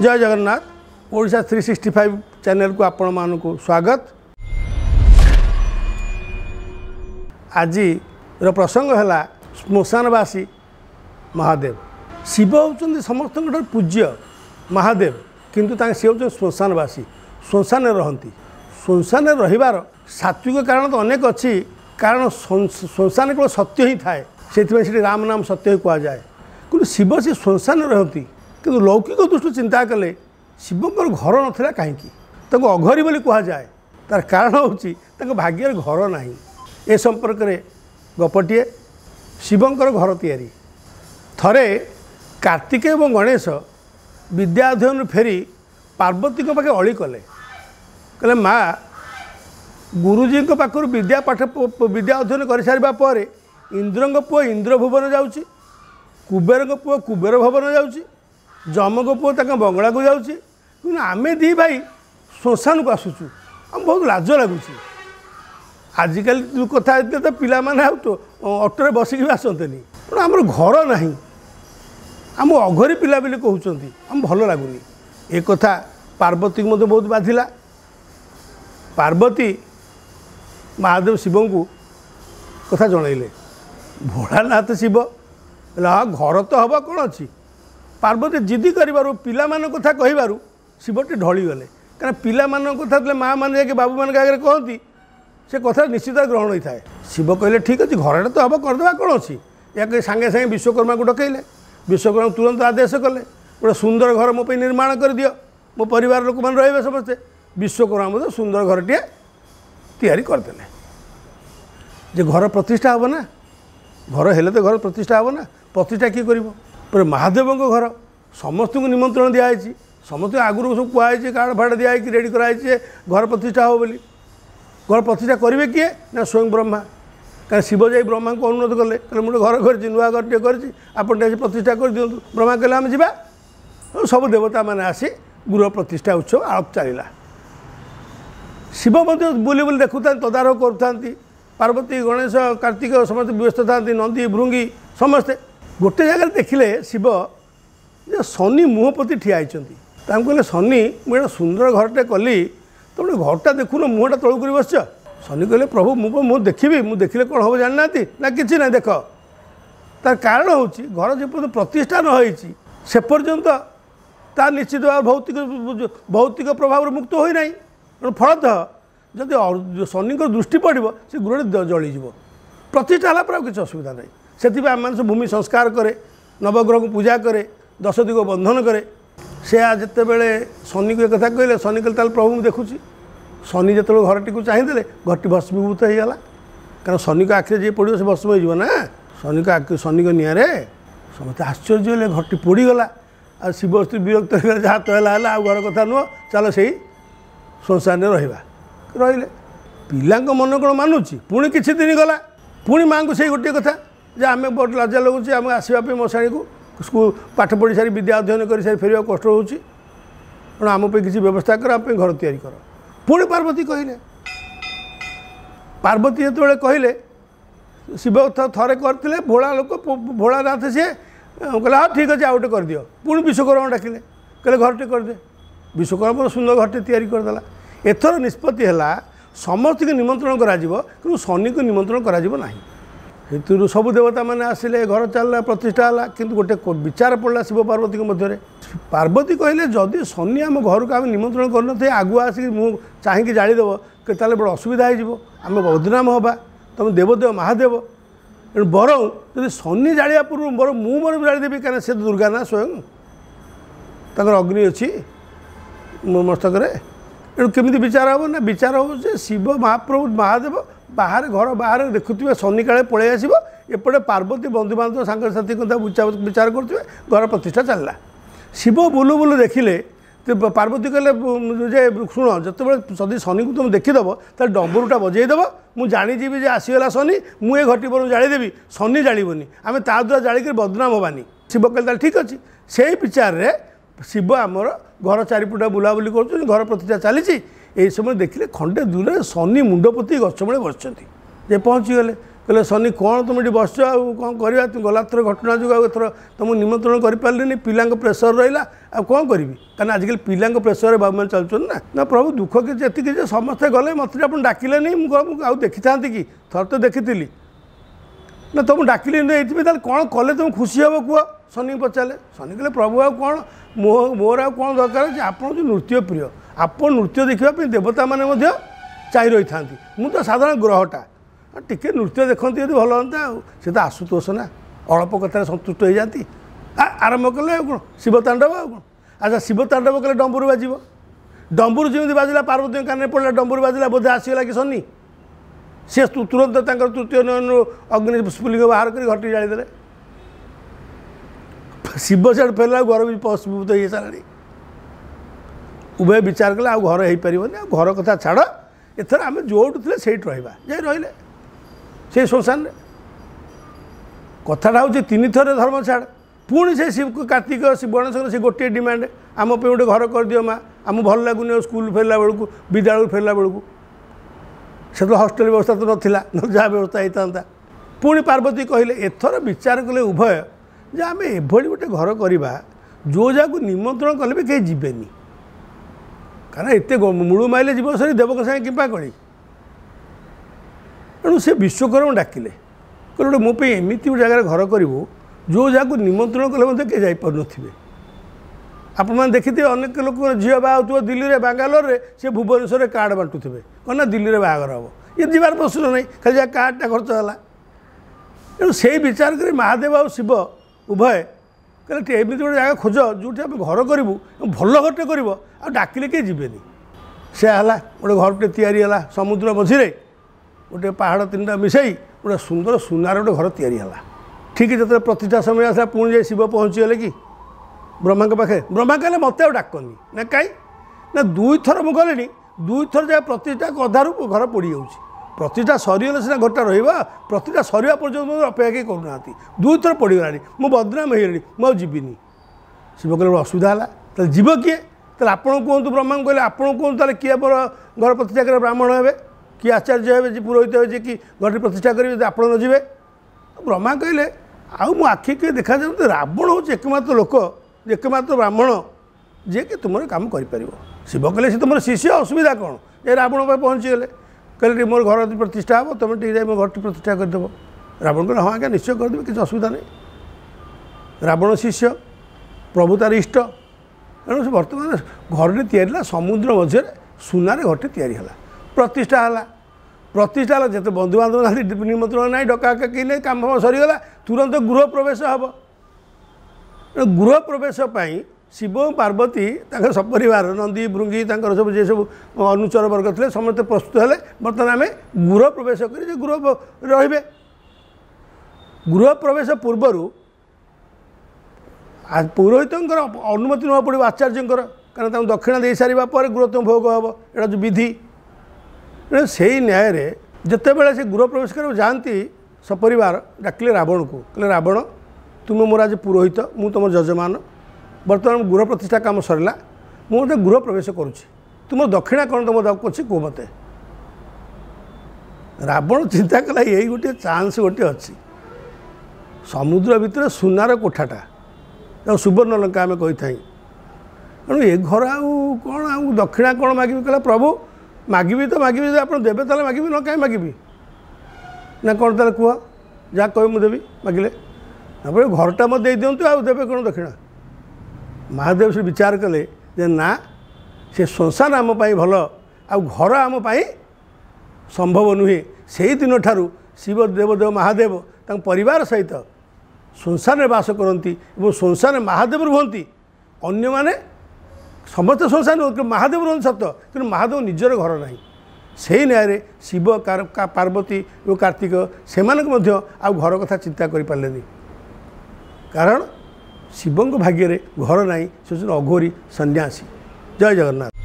जय जगन्नाथ ओडा three sixty five channel को आपण मान स्वागत आज प्रसंग है श्मशानवासी महादेव शिव हूँ समस्त पूज्य महादेव किंतु सी हूँ श्मशानवासी श्मशान रहती श्मशान रहार सात्विक कारण तो अनेक अच्छी कारण श्मशान केवल सत्य ही थाए से राम नाम सत्य ही कहुए कि शिव से श्मशान रहती କିନ୍ତୁ ଲୌକିକ ଦୃଷ୍ଟିରୁ ଚିନ୍ତା କଲେ ଶିବଙ୍କର ଘର ନଥିଲା କାହିଁକି ତାଙ୍କୁ ଅଘରୀ ବୋଲି କୁହାଯାଏ ତାର କାରଣ ହେଉଛି ତାଙ୍କ ଭାଗ୍ୟରେ ଘର ନାହିଁ ଏ ସମ୍ପର୍କରେ ଗପଟିଏ ଶିବଙ୍କର ଘର ତିଆରି ଥରେ କାର୍ତ୍ତିକେ ଏବଂ ଗଣେଶ ବିଦ୍ୟା ଅଧ୍ୟୟନରୁ ଫେରି ପାର୍ବତୀଙ୍କ ପାଖେ ଅଳି କଲେ କହିଲେ ମା ଗୁରୁଜୀଙ୍କ ପାଖରୁ ବିଦ୍ୟା ପାଠ ବିଦ୍ୟା ଅଧ୍ୟୟନ କରିସାରିବା ପରେ ଇନ୍ଦ୍ରଙ୍କ ପୁଅ ଇନ୍ଦ୍ର ଭୁବନ ଯାଉଛି କୁବେରଙ୍କ ପୁଅ କୁବେର ଭବନ ଯାଉଛି ଯମଙ୍କ ପୁଅ ତାଙ୍କ ବଙ୍ଗଳାକୁ ଯାଉଛି କିନ୍ତୁ ଆମେ ଦୁଇ ଭାଇ ଶ୍ମଶାନକୁ ଆସୁଛୁ ଆମକୁ ବହୁତ ଲାଜ ଲାଗୁଛି ଆଜିକାଲି କଥା ହେଇଥିଲେ ତ ପିଲାମାନେ ଆଉ ଅଟୋରେ ବସିକି ବି ଆସନ୍ତେନି ତେଣୁ ଆମର ଘର ନାହିଁ ଆମ ଅଘରି ପିଲା ବୋଲି କହୁଛନ୍ତି ଆମ ଭଲ ଲାଗୁନି ଏ କଥା ପାର୍ବତୀକୁ ମଧ୍ୟ ବହୁତ ବାଧିଲା ପାର୍ବତୀ ମହାଦେବ ଶିବଙ୍କୁ କଥା ଜଣାଇଲେ ଭୋଳାନାଥ ଶିବ ହେଲେ ହଁ ଘର ତ ହେବ କ'ଣ ଅଛି ପାର୍ବତୀ ଜିଦି କରିବାରୁ ପିଲାମାନଙ୍କ କଥା କହିବାରୁ ଶିବଟି ଢଳିଗଲେ କାରଣ ପିଲାମାନଙ୍କ କଥା ଥିଲେ ମାଆମାନେ ଯାଇକି ବାବୁମାନଙ୍କ ଆଗରେ କହନ୍ତି ସେ କଥା ନିଶ୍ଚିତ ଗ୍ରହଣ ହୋଇଥାଏ ଶିବ କହିଲେ ଠିକ୍ ଅଛି ଘରଟା ତ ହେବ କରିଦେବା କ'ଣ ଅଛି ଏହା କହି ସାଙ୍ଗେ ସାଙ୍ଗେ ବିଶ୍ୱକର୍ମାକୁ ଡକେଇଲେ ବିଶ୍ୱକର୍ମା ତୁରନ୍ତ ଆଦେଶ କଲେ ଗୋଟେ ସୁନ୍ଦର ଘର ମୋ ପାଇଁ ନିର୍ମାଣ କରିଦିଅ ମୋ ପରିବାର ଲୋକମାନେ ରହିବେ ସମସ୍ତେ ବିଶ୍ୱକର୍ମା ମଧ୍ୟ ସୁନ୍ଦର ଘରଟିଏ ତିଆରି କରିଦେଲେ ଯେ ଘର ପ୍ରତିଷ୍ଠା ହେବ ନା ଘର ହେଲେ ତ ଘର ପ୍ରତିଷ୍ଠା ହେବ ନା ପ୍ରତିଷ୍ଠା କିଏ କରିବ ପରେ ମହାଦେବଙ୍କ ଘର ସମସ୍ତଙ୍କୁ ନିମନ୍ତ୍ରଣ ଦିଆହେଇଛି ସମସ୍ତଙ୍କୁ ଆଗରୁ ସବୁ କୁହାହେଇଛି କାର୍ଡ଼ ଫାଡ଼ ଦିଆହେଇଛି ରେଡ଼ି କରାହେଇଛି ଯେ ଘର ପ୍ରତିଷ୍ଠା ହେବ ବୋଲି ଘର ପ୍ରତିଷ୍ଠା କରିବେ କିଏ ନା ସ୍ୱୟଂ ବ୍ରହ୍ମା କାହିଁକି ଶିବ ଯାଇ ବ୍ରହ୍ମାଙ୍କୁ ଅନୁରୋଧ କଲେ କହିଲେ ମୁଁ ଗୋଟେ ଘର କରିଛି ନୂଆ ଘରଟିଏ କରିଛି ଆପଣ ଟିକେ ଆସି ପ୍ରତିଷ୍ଠା କରିଦିଅନ୍ତୁ ବ୍ରହ୍ମା କହିଲେ ଆମେ ଯିବା ସବୁ ଦେବତାମାନେ ଆସି ଗୃହ ପ୍ରତିଷ୍ଠା ଉତ୍ସବ ଆଳପ ଚାଲିଲା ଶିବ ମଧ୍ୟ ବୁଲି ବୁଲି ଦେଖୁଥାନ୍ତି ତଦାରଖ କରୁଥାନ୍ତି ପାର୍ବତୀ ଗଣେଶ କାର୍ତ୍ତିକ ସମସ୍ତେ ବ୍ୟସ୍ତ ଥାନ୍ତି ନନ୍ଦୀ ଭୃଙ୍ଗି ସମସ୍ତେ ଗୋଟେ ଜାଗାରେ ଦେଖିଲେ ଶିବ ଯେ ଶନି ମୁହଁ ପ୍ରତି ଠିଆ ହେଇଛନ୍ତି ତାଙ୍କୁ କହିଲେ ଶନି ମୁଁ ଗୋଟେ ସୁନ୍ଦର ଘରଟେ କଲି ତୁମେ ଗୋଟେ ଘରଟା ଦେଖୁନ ମୁହଁଟା ତଳକୁ କରି ବସିଛ ଶନି କହିଲେ ପ୍ରଭୁ ମୁଁ ମୁଁ ଦେଖିବି ମୁଁ ଦେଖିଲେ କ'ଣ ହେବ ଜାଣିନାହାନ୍ତି ନା କିଛି ନାହିଁ ଦେଖ ତାର କାରଣ ହେଉଛି ଘର ଯେପର୍ଯ୍ୟନ୍ତ ପ୍ରତିଷ୍ଠା ନ ହେଇଛି ସେ ପର୍ଯ୍ୟନ୍ତ ତା ନିଶ୍ଚିତ ଭାବେ ଭୌତିକ ଭୌତିକ ପ୍ରଭାବରୁ ମୁକ୍ତ ହୋଇନାହିଁ ତେଣୁ ଫଳତଃ ଯଦି ଶନିଙ୍କର ଦୃଷ୍ଟି ପଡ଼ିବ ସେ ଗୃହଟି ଜଳିଯିବ ପ୍ରତିଷ୍ଠା ହେଲା ପରେ ଆଉ କିଛି ଅସୁବିଧା ନାହିଁ त्यतिपेन्स भूमि संस्कार नवग्रह को पूजा कर दस दिग बन्धन कर सतेबे शनिको एक कहिले शनि कहिले त प्रभु देखुँछु शनित घरू चाहिँदेले घर भष्मीभूत कारण शनिको आखिर जे पढियो भस्म हुँ शनि शनिँ समेत आश्चर्य घरटि पोडिगला शिवस्ती विरक्तहरूले जा तय आउ नुह चाहिँ संसारले रे पन कि पिचिचि गा सही माटे कथा बजा लगु आसम्म म सठ पढिसकि विद्या अध्ययन गरिसकि फेरि कस्तो हौ आमस्था घर तिरी गर पो पर्वती कहिले पर्वती जति बेला कहिले शिव थोर गरिदिनु भोला लोक भोला ठिक अचे आउँटे गरिदियो पू विश्वकरम डाकि कहिले घरटे गरिदिए विश्वकरम सुन्दर घरटे तयारी गरिदेला एथर निष्पत्ति होला समस्तको निमन्त्रण गरियो किन शनिको निमन्त्रण गरिब नाहि ଭିତରୁ ସବୁ ଦେବତାମାନେ ଆସିଲେ ଘର ଚାଲିଲା ପ୍ରତିଷ୍ଠା ହେଲା କିନ୍ତୁ ଗୋଟେ ବିଚାର ପଡ଼ିଲା ଶିବ ପାର୍ବତୀଙ୍କ ମଧ୍ୟରେ ପାର୍ବତୀ କହିଲେ ଯଦି ଶନି ଆମ ଘରକୁ ଆମେ ନିମନ୍ତ୍ରଣ କରିନଥିବା ଆଗୁଆ ଆସିକି ମୁଁ ଚାହିଁକି ଜାଳିଦେବ ତାହେଲେ ବଡ଼ ଅସୁବିଧା ହେଇଯିବ ଆମେ ବଦନାମ ହେବା ତୁମେ ଦେବଦେବ ମହାଦେବ ଏଣୁ ବରଂ ଯଦି ଶନି ଜାଳିବା ପୂର୍ବରୁ ବରଂ ମୁଁ ମୋର ଜାଳିଦେବି କାରଣ ସେ ଦୁର୍ଗା ନା ସ୍ୱୟଂ ତାଙ୍କର ଅଗ୍ନି ଅଛି ମୋ ମସ୍ତକରେ ଏଣୁ କେମିତି ବିଚାର ହେବ ନା ବିଚାର ହେବ ଯେ ଶିବ ମହାପ୍ରଭୁ ମହାଦେବ ବାହାରେ ଘର ବାହାରେ ଦେଖୁଥିବେ ଶନିକାଳେ ପଳେଇ ଆସିବ ଏପଟେ ପାର୍ବତୀ ବନ୍ଧୁବାନ୍ଧବ ସାଙ୍ଗସାଥୀଙ୍କ କଥା ବିଚାର କରୁଥିବେ ଘର ପ୍ରତିଷ୍ଠା ଚାଲିଲା ଶିବ ବୁଲୁ ବୁଲୁ ଦେଖିଲେ ପାର୍ବତୀ କହିଲେ ଯେ ଶୁଣ ଯେତେବେଳେ ଯଦି ଶନିକୁ ତୁମେ ଦେଖିଦେବ ତାହେଲେ ଡମ୍ବରୁଟା ବଜେଇଦେବ ମୁଁ ଜାଣିଯିବି ଯେ ଆସିଗଲା ଶନି ମୁଁ ଏ ଘଟି ବରଂ ଜାଳିଦେବି ଶନି ଜାଳିବନି ଆମେ ତା ଦ୍ୱାରା ଜାଳିକରି ବଦନାମ ହେବାନି ଶିବ କହିଲେ ତାହେଲେ ଠିକ୍ ଅଛି ସେଇ ବିଚାରରେ ଶିବ ଆମର ଘର ଚାରିପଟେ ବୁଲାବୁଲି କରୁଛନ୍ତି ଘର ପ୍ରତିଷ୍ଠା ଚାଲିଛି ए समय देखि खेले शनिपोति गछ मूल बसिच पहुँचिगले कहिले शनि कम ति बस आउँदा गला थोर घटना जो आउँथो त म निमन्त्रण गरिपारि पिला प्रेसर रहिला आउँ कि किन आजकाली पहिला प्रेसर बाबु ना ना प्रभु दुःख केतिक समस्त गले म डाकि आउँ देखिथा देखि ताकि कले त खुसी हौ कुह शनि पचारे शनि प्रभु मोर आउँ दर आउँछ नृत्य प्रिय ଆପଣ ନୃତ୍ୟ ଦେଖିବା ପାଇଁ ଦେବତାମାନେ ମଧ୍ୟ ଚାହିଁ ରହିଥାନ୍ତି ମୁଁ ତ ସାଧାରଣ ଗ୍ରହଟା ଟିକେ ନୃତ୍ୟ ଦେଖନ୍ତି ଯଦି ଭଲ ହୁଅନ୍ତା ଆଉ ସେ ତ ଆଶୁତୋଷ ନା ଅଳ୍ପ କଥାରେ ସନ୍ତୁଷ୍ଟ ହୋଇଯାଆନ୍ତି ଆରମ୍ଭ କଲେ ଆଉ କ'ଣ ଶିବତାଣ୍ଡବ ଆଉ କ'ଣ ଆଚ୍ଛା ଶିବତାଣ୍ଡବ କଲେ ଡମ୍ବୁରୁ ବାଜିବ ଡମ୍ବୁରୁ ଯେମିତି ବାଜିଲା ପାର୍ବତୀଙ୍କ କାନରେ ପଡ଼ିଲା ଡମ୍ବୁରୁ ବାଜିଲା ବୋଧେ ଆସିଗଲା କି ଶନି ସେ ତୁରନ୍ତ ତାଙ୍କର ତୃତୀୟ ନୟନରୁ ଅଗ୍ନି ସ୍ଫୁଲିଙ୍ଗ ବାହାର କରି ଘଟି ଜାଳିଦେଲେ ଶିବ ସିଆଡ଼ୁ ଫେରିଲା ଘର ବି ପଶୁଭୂତ ହେଇସାରିଲାଣି ଉଭୟ ବିଚାର କଲେ ଆଉ ଘର ହୋଇପାରିବନି ଆଉ ଘର କଥା ଛାଡ଼ ଏଥର ଆମେ ଯେଉଁଠୁ ଥିଲେ ସେଇଠି ରହିବା ଯାଇ ରହିଲେ ସେ ଶ୍ମଶାନରେ କଥାଟା ହେଉଛି ତିନିଥର ଧର୍ମ ଛାଡ଼ ପୁଣି ସେ ଶିବ କାର୍ତ୍ତିକ ଶିବ ଗଣେଶଙ୍କର ସେ ଗୋଟିଏ ଡିମାଣ୍ଡ ଆମ ପାଇଁ ଗୋଟେ ଘର କରିଦିଅ ମା ଆମକୁ ଭଲ ଲାଗୁନି ସ୍କୁଲ ଫେରିଲା ବେଳକୁ ବିଦ୍ୟାଳୟରୁ ଫେରିଲା ବେଳକୁ ସେତେବେଳେ ହଷ୍ଟେଲ ବ୍ୟବସ୍ଥା ତ ନଥିଲା ଯାହା ବ୍ୟବସ୍ଥା ହୋଇଥାନ୍ତା ପୁଣି ପାର୍ବତୀ କହିଲେ ଏଥର ବିଚାର କଲେ ଉଭୟ ଯେ ଆମେ ଏଭଳି ଗୋଟେ ଘର କରିବା ଯେଉଁ ଜାଗାକୁ ନିମନ୍ତ୍ରଣ କଲେ ବି କେହି ଯିବେନି କାରଣ ଏତେ ମୂଳୁ ମାଇଲେ ଯିବ ସରି ଦେବଙ୍କ ସାଙ୍ଗେ କିମ୍ବା କଳି ତେଣୁ ସେ ବିଶ୍ୱକର୍ମା ଡାକିଲେ କହିଲେ ଗୋଟେ ମୋ ପାଇଁ ଏମିତି ଗୋଟେ ଜାଗାରେ ଘର କରିବୁ ଯେଉଁ ଜାଗାକୁ ନିମନ୍ତ୍ରଣ କଲେ ମଧ୍ୟ କେହି ଯାଇପାରୁନଥିବେ ଆପଣମାନେ ଦେଖିଥିବେ ଅନେକ ଲୋକଙ୍କର ଝିଅ ବାହାରୁଥିବ ଦିଲ୍ଲୀରେ ବାଙ୍ଗାଲୋରରେ ସେ ଭୁବନେଶ୍ୱରରେ କାର୍ଡ଼ ବାଣ୍ଟୁଥିବେ କ'ଣ ନା ଦିଲ୍ଲୀରେ ବାହାଘର ହେବ ଇଏ ଯିବାର ପ୍ରଶ୍ନ ନାହିଁ ଖାଲି ଯାହା କାର୍ଡ଼ଟା ଖର୍ଚ୍ଚ ହେଲା ତେଣୁ ସେଇ ବିଚାର କରି ମହାଦେବ ଆଉ ଶିବ ଉଭୟ କାରଣ ଏମିତି ଗୋଟେ ଜାଗା ଖୋଜ ଯେଉଁଠି ଆମେ ଘର କରିବୁ ଭଲ ଘରଟେ କରିବ ଆଉ ଡାକିଲେ କିଏ ଯିବେନି ସେ ହେଲା ଗୋଟେ ଘରଟେ ତିଆରି ହେଲା ସମୁଦ୍ର ମଝିରେ ଗୋଟେ ପାହାଡ଼ ତିନିଟା ମିଶାଇ ଗୋଟେ ସୁନ୍ଦର ସୁନାର ଗୋଟେ ଘର ତିଆରି ହେଲା ଠିକ୍ ଯେତେବେଳେ ପ୍ରତିଷ୍ଠା ସମୟ ଆସିଲା ପୁଣି ଯାଇ ଶିବ ପହଞ୍ଚିଗଲେ କି ବ୍ରହ୍ମାଙ୍କ ପାଖରେ ବ୍ରହ୍ମା କହିଲେ ମୋତେ ଆଉ ଡାକନି ନା କାହିଁ ନା ଦୁଇଥର ମୁଁ ଗଲିଣି ଦୁଇଥର ଯାହା ପ୍ରତିଷ୍ଠା ଅଧାରୁ ଘର ପୋଡ଼ିଯାଉଛି ପ୍ରତିଟା ସରିଗଲେ ସିନା ଘରଟା ରହିବ ପ୍ରତିଟା ସରିବା ପର୍ଯ୍ୟନ୍ତ ଅପେକ୍ଷା କେହି କରୁନାହାନ୍ତି ଦୁଇଥର ପଡ଼ିଗଲାଣି ମୁଁ ବଦନାମ ହେଇଗଲି ମୁଁ ଆଉ ଯିବିନି ଶିବ କହିଲେ ମୋର ଅସୁବିଧା ହେଲା ତାହେଲେ ଯିବ କିଏ ତାହେଲେ ଆପଣ କୁହନ୍ତୁ ବ୍ରହ୍ମାଙ୍କୁ କହିଲେ ଆପଣ କୁହନ୍ତୁ ତାହେଲେ କିଏ ଆମର ଘର ପ୍ରତିଷ୍ଠା କରିବେ ବ୍ରାହ୍ମଣ ହେବେ କିଏ ଆଚାର୍ଯ୍ୟ ହେବେ ଯେ ପୁରୋହିତ ହେବେ ଯିଏ କି ଘରଟି ପ୍ରତିଷ୍ଠା କରିବେ ଯଦି ଆପଣ ନ ଯିବେ ବ୍ରହ୍ମା କହିଲେ ଆଉ ମୁଁ କିଏ ଦେଖାଯାଉଛି ରାବଣ ହେଉଛି ଏକମାତ୍ର ଲୋକ ଏକମାତ୍ର ବ୍ରାହ୍ମଣ ଯିଏକି ତୁମର କାମ କରିପାରିବ ଶିବ କହିଲେ ସେ ତୁମର ଶିଷ୍ୟ ଅସୁବିଧା କ'ଣ ଏ ରାବଣ ପାଇଁ ପହଞ୍ଚିଗଲେ କହିଲେ ଟିକେ ମୋର ଘର ପ୍ରତିଷ୍ଠା ହେବ ତୁମେ ଟିକେ ଯାଇ ମୋ ଘରଟି ପ୍ରତିଷ୍ଠା କରିଦେବ ରାବଣ କହିଲେ ହଁ ଆଜ୍ଞା ନିଶ୍ଚୟ କରିଦେବି କିଛି ଅସୁବିଧା ନାହିଁ ରାବଣ ଶିଷ୍ୟ ପ୍ରଭୁ ତାର ଇଷ୍ଟ ତେଣୁ ସେ ବର୍ତ୍ତମାନ ଘରଟି ତିଆରି ହେଲା ସମୁଦ୍ର ମଧ୍ୟରେ ସୁନାରେ ଘରଟି ତିଆରି ହେଲା ପ୍ରତିଷ୍ଠା ହେଲା ପ୍ରତିଷ୍ଠା ହେଲା ଯେତେ ବନ୍ଧୁବାନ୍ଧବ ନାହାନ୍ତି ନିମନ୍ତ୍ରଣ ନାହିଁ ଡକା କେହି ନାହିଁ କାମ ସରିଗଲା ତୁରନ୍ତ ଗୃହ ପ୍ରବେଶ ହେବ ତେଣୁ ଗୃହ ପ୍ରବେଶ ପାଇଁ ଶିବ ପାର୍ବତୀ ତାଙ୍କ ସପରିବାର ନନ୍ଦୀ ଭୃଙ୍ଗୀ ତାଙ୍କର ସବୁ ଯେ ସବୁ ଅନୁଚର ବର୍ଗ ଥିଲେ ସମସ୍ତେ ପ୍ରସ୍ତୁତ ହେଲେ ବର୍ତ୍ତମାନ ଆମେ ଗୃହ ପ୍ରବେଶ କରି ଯେ ଗୃହ ରହିବେ ଗୃହ ପ୍ରବେଶ ପୂର୍ବରୁ ପୁରୋହିତଙ୍କର ଅନୁମତି ନେବାକୁ ପଡ଼ିବ ଆଚାର୍ଯ୍ୟଙ୍କର କାରଣ ତାଙ୍କୁ ଦକ୍ଷିଣା ଦେଇସାରିବା ପରେ ଗୃହତ୍ୱ ଭୋଗ ହେବ ଏଇଟା ହେଉଛି ବିଧି ତେଣୁ ସେଇ ନ୍ୟାୟରେ ଯେତେବେଳେ ସେ ଗୃହ ପ୍ରବେଶ କରିବାକୁ ଯାଆନ୍ତି ସପରିବାର ଡାକିଲେ ରାବଣକୁ କହିଲେ ରାବଣ ତୁମେ ମୋର ଆଜି ପୁରୋହିତ ମୁଁ ତୁମ ଯଜମାନ ବର୍ତ୍ତମାନ ଗୃହ ପ୍ରତିଷ୍ଠା କାମ ସରିଲା ମୁଁ ମଧ୍ୟ ଗୃହ ପ୍ରବେଶ କରୁଛି ତୁମର ଦକ୍ଷିଣା କ'ଣ ତୁମ ଦେବାକୁ ଅଛି କୁହ ମୋତେ ରାବଣ ଚିନ୍ତା କଲା ଏଇ ଗୋଟିଏ ଚାନ୍ସ ଗୋଟିଏ ଅଛି ସମୁଦ୍ର ଭିତରେ ସୁନାର କୋଠାଟା ଏବଂ ସୁବର୍ଣ୍ଣଲଙ୍କା ଆମେ କହିଥାଇ ତେଣୁ ଏ ଘର ଆଉ କ'ଣ ଆଉ ଦକ୍ଷିଣା କ'ଣ ମାଗିବି କହିଲା ପ୍ରଭୁ ମାଗିବି ତ ମାଗିବି ଯଦି ଆପଣ ଦେବେ ତାହେଲେ ମାଗିବି ନ କାହିଁ ମାଗିବି ନା କ'ଣ ତାହେଲେ କୁହ ଯାହା କହିବେ ମୁଁ ଦେବି ମାଗିଲେ ତାପରେ ଘରଟା ମୋତେ ଦେଇଦିଅନ୍ତୁ ଆଉ ଦେବେ କ'ଣ ଦକ୍ଷିଣା ମହାଦେବ ସେ ବିଚାର କଲେ ଯେ ନା ସେ ଶ୍ମଶାନ ଆମ ପାଇଁ ଭଲ ଆଉ ଘର ଆମ ପାଇଁ ସମ୍ଭବ ନୁହେଁ ସେହିଦିନ ଠାରୁ ଶିବ ଦେବଦେବ ମହାଦେବ ତାଙ୍କ ପରିବାର ସହିତ ଶ୍ମଶାନରେ ବାସ କରନ୍ତି ଏବଂ ଶ୍ମଶାନ ମହାଦେବ ରୁହନ୍ତି ଅନ୍ୟମାନେ ସମସ୍ତେ ଶ୍ମଶାନ ରୁହନ୍ତି କିନ୍ତୁ ମହାଦେବ ରୁହନ୍ତି ସତ କିନ୍ତୁ ମହାଦେବ ନିଜର ଘର ନାହିଁ ସେହି ନ୍ୟାୟରେ ଶିବ ପାର୍ବତୀ ଓ କାର୍ତ୍ତିକ ସେମାନଙ୍କୁ ମଧ୍ୟ ଆଉ ଘର କଥା ଚିନ୍ତା କରିପାରିଲେନି କାରଣ शिव भाग्यले घर नै सुरु अघोरी सन्यासी जय जगन्नाथ